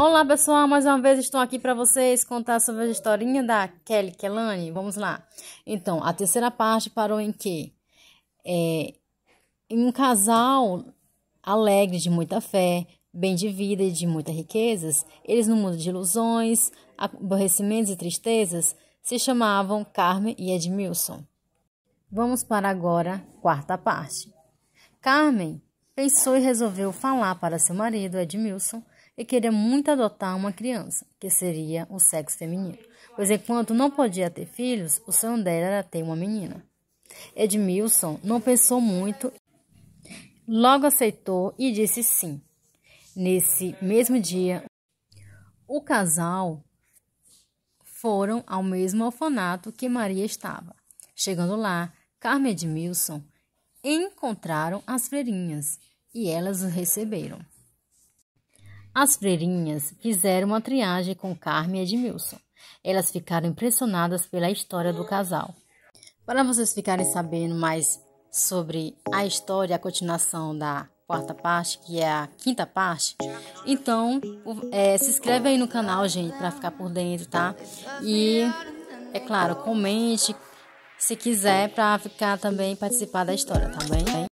Olá pessoal, mais uma vez estou aqui para vocês contar sobre a historinha da Kelly Kelani. Vamos lá. Então, a terceira parte parou em que é, um casal alegre de muita fé, bem de vida e de muitas riquezas, eles no mundo de ilusões, aborrecimentos e tristezas, se chamavam Carmen e Edmilson. Vamos para agora quarta parte. Carmen pensou e resolveu falar para seu marido Edmilson e queria muito adotar uma criança, que seria o sexo feminino, pois enquanto não podia ter filhos, o sonho dela era ter uma menina. Edmilson não pensou muito, logo aceitou e disse sim. Nesse mesmo dia, o casal foram ao mesmo orfanato que Maria estava. Chegando lá, Carmen Edmilson encontraram as freirinhas e elas o receberam. As freirinhas fizeram uma triagem com Carmen e Edmilson. Elas ficaram impressionadas pela história do casal. Para vocês ficarem sabendo mais sobre a história, a continuação da quarta parte, que é a quinta parte. Então, é, se inscreve aí no canal, gente, para ficar por dentro, tá? E, é claro, comente se quiser para ficar também participar da história, tá bem?